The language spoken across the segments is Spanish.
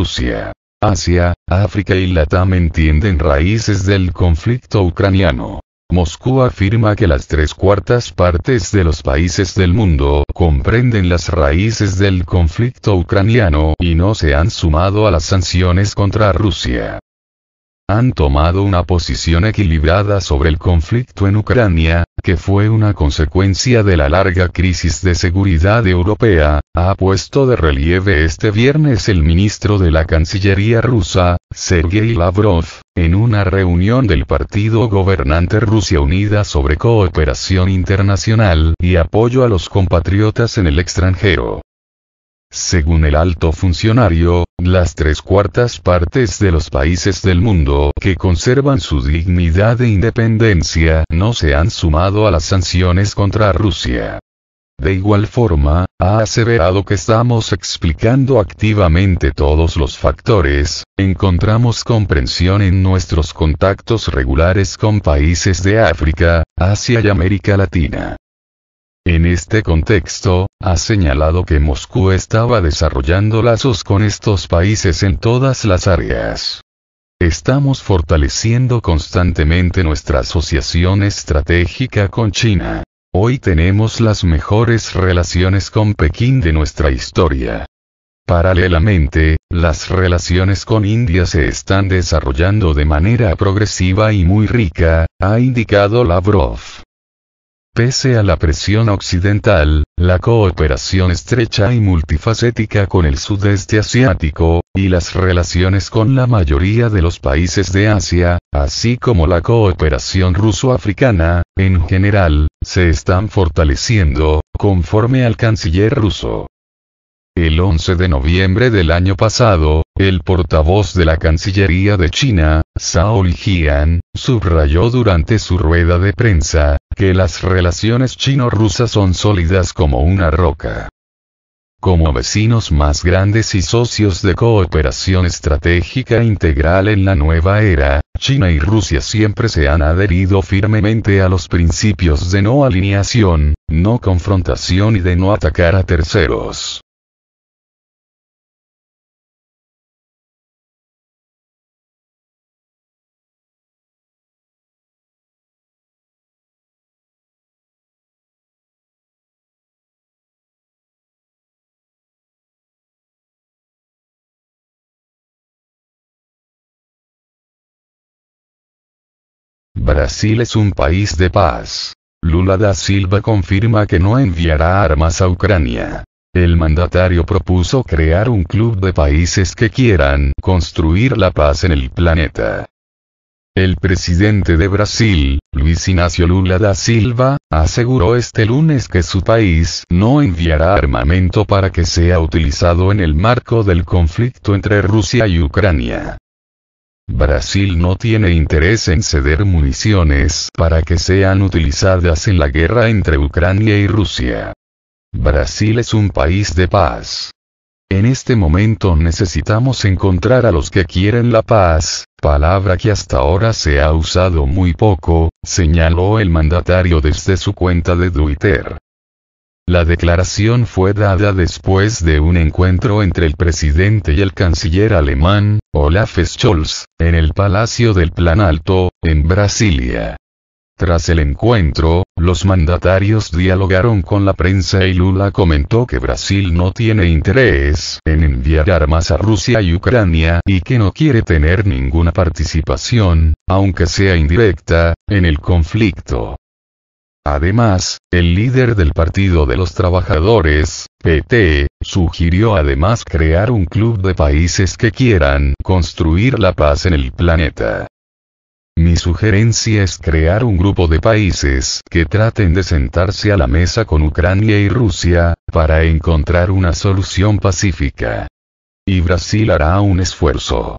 Rusia. Asia, África y Latam entienden raíces del conflicto ucraniano. Moscú afirma que las tres cuartas partes de los países del mundo comprenden las raíces del conflicto ucraniano y no se han sumado a las sanciones contra Rusia han tomado una posición equilibrada sobre el conflicto en Ucrania, que fue una consecuencia de la larga crisis de seguridad europea, ha puesto de relieve este viernes el ministro de la Cancillería rusa, Sergei Lavrov, en una reunión del partido gobernante Rusia Unida sobre cooperación internacional y apoyo a los compatriotas en el extranjero. Según el alto funcionario, las tres cuartas partes de los países del mundo que conservan su dignidad e independencia no se han sumado a las sanciones contra Rusia. De igual forma, ha aseverado que estamos explicando activamente todos los factores, encontramos comprensión en nuestros contactos regulares con países de África, Asia y América Latina. En este contexto, ha señalado que Moscú estaba desarrollando lazos con estos países en todas las áreas. Estamos fortaleciendo constantemente nuestra asociación estratégica con China. Hoy tenemos las mejores relaciones con Pekín de nuestra historia. Paralelamente, las relaciones con India se están desarrollando de manera progresiva y muy rica, ha indicado Lavrov. Pese a la presión occidental, la cooperación estrecha y multifacética con el sudeste asiático, y las relaciones con la mayoría de los países de Asia, así como la cooperación ruso-africana, en general, se están fortaleciendo, conforme al canciller ruso el 11 de noviembre del año pasado, el portavoz de la Cancillería de China, Zhao Lijian, subrayó durante su rueda de prensa, que las relaciones chino-rusas son sólidas como una roca. Como vecinos más grandes y socios de cooperación estratégica integral en la nueva era, China y Rusia siempre se han adherido firmemente a los principios de no alineación, no confrontación y de no atacar a terceros. Brasil es un país de paz. Lula da Silva confirma que no enviará armas a Ucrania. El mandatario propuso crear un club de países que quieran construir la paz en el planeta. El presidente de Brasil, Luis Ignacio Lula da Silva, aseguró este lunes que su país no enviará armamento para que sea utilizado en el marco del conflicto entre Rusia y Ucrania. Brasil no tiene interés en ceder municiones para que sean utilizadas en la guerra entre Ucrania y Rusia. Brasil es un país de paz. En este momento necesitamos encontrar a los que quieren la paz, palabra que hasta ahora se ha usado muy poco, señaló el mandatario desde su cuenta de Twitter. La declaración fue dada después de un encuentro entre el presidente y el canciller alemán, Olaf Scholz, en el Palacio del Planalto, en Brasilia. Tras el encuentro, los mandatarios dialogaron con la prensa y Lula comentó que Brasil no tiene interés en enviar armas a Rusia y Ucrania y que no quiere tener ninguna participación, aunque sea indirecta, en el conflicto. Además, el líder del Partido de los Trabajadores, PT, sugirió además crear un club de países que quieran construir la paz en el planeta. Mi sugerencia es crear un grupo de países que traten de sentarse a la mesa con Ucrania y Rusia, para encontrar una solución pacífica. Y Brasil hará un esfuerzo.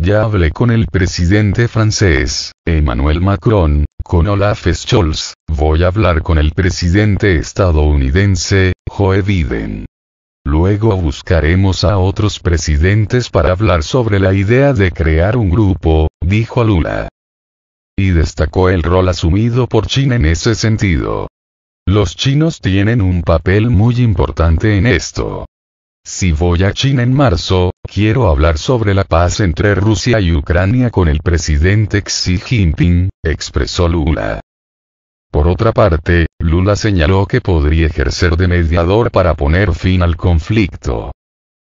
Ya hablé con el presidente francés, Emmanuel Macron, con Olaf Scholz, voy a hablar con el presidente estadounidense, Joe Biden. Luego buscaremos a otros presidentes para hablar sobre la idea de crear un grupo, dijo Lula. Y destacó el rol asumido por China en ese sentido. Los chinos tienen un papel muy importante en esto. Si voy a China en marzo, quiero hablar sobre la paz entre Rusia y Ucrania con el presidente Xi Jinping, expresó Lula. Por otra parte, Lula señaló que podría ejercer de mediador para poner fin al conflicto.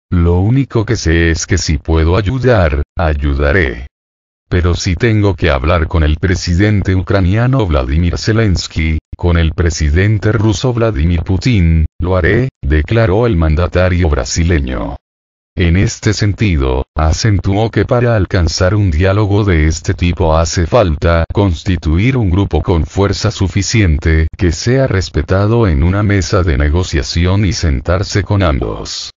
Lo único que sé es que si puedo ayudar, ayudaré. Pero si tengo que hablar con el presidente ucraniano Vladimir Zelensky, con el presidente ruso Vladimir Putin, lo haré, declaró el mandatario brasileño. En este sentido, acentuó que para alcanzar un diálogo de este tipo hace falta constituir un grupo con fuerza suficiente que sea respetado en una mesa de negociación y sentarse con ambos.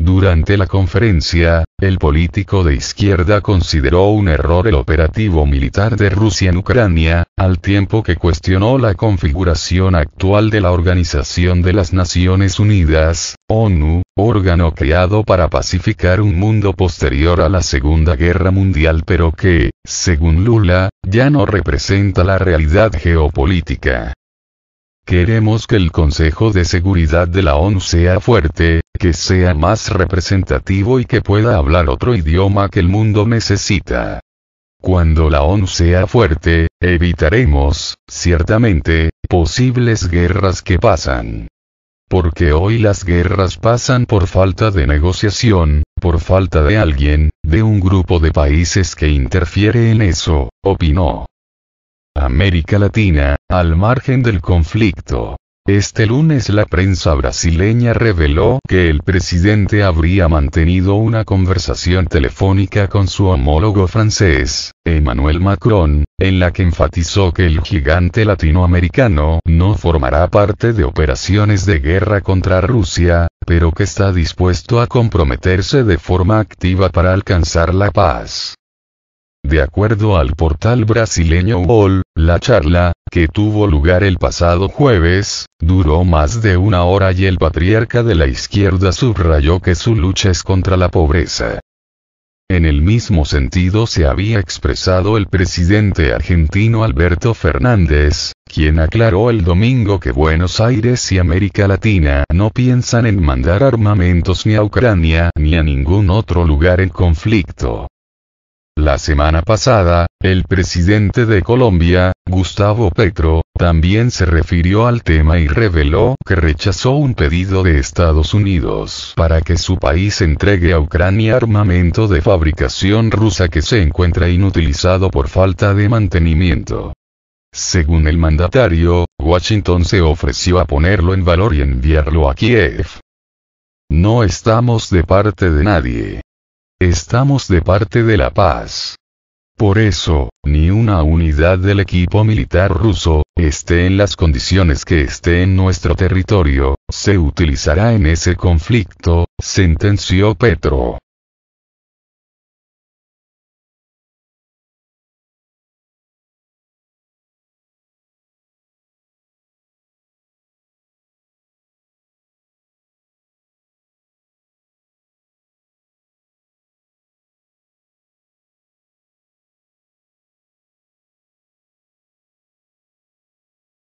Durante la conferencia, el político de izquierda consideró un error el operativo militar de Rusia en Ucrania, al tiempo que cuestionó la configuración actual de la Organización de las Naciones Unidas, ONU, órgano creado para pacificar un mundo posterior a la Segunda Guerra Mundial pero que, según Lula, ya no representa la realidad geopolítica. Queremos que el Consejo de Seguridad de la ONU sea fuerte, que sea más representativo y que pueda hablar otro idioma que el mundo necesita. Cuando la ONU sea fuerte, evitaremos, ciertamente, posibles guerras que pasan. Porque hoy las guerras pasan por falta de negociación, por falta de alguien, de un grupo de países que interfiere en eso, opinó. América Latina, al margen del conflicto. Este lunes la prensa brasileña reveló que el presidente habría mantenido una conversación telefónica con su homólogo francés, Emmanuel Macron, en la que enfatizó que el gigante latinoamericano no formará parte de operaciones de guerra contra Rusia, pero que está dispuesto a comprometerse de forma activa para alcanzar la paz. De acuerdo al portal brasileño UOL, la charla, que tuvo lugar el pasado jueves, duró más de una hora y el patriarca de la izquierda subrayó que su lucha es contra la pobreza. En el mismo sentido se había expresado el presidente argentino Alberto Fernández, quien aclaró el domingo que Buenos Aires y América Latina no piensan en mandar armamentos ni a Ucrania ni a ningún otro lugar en conflicto. La semana pasada, el presidente de Colombia, Gustavo Petro, también se refirió al tema y reveló que rechazó un pedido de Estados Unidos para que su país entregue a Ucrania armamento de fabricación rusa que se encuentra inutilizado por falta de mantenimiento. Según el mandatario, Washington se ofreció a ponerlo en valor y enviarlo a Kiev. No estamos de parte de nadie. Estamos de parte de la paz. Por eso, ni una unidad del equipo militar ruso, esté en las condiciones que esté en nuestro territorio, se utilizará en ese conflicto, sentenció Petro.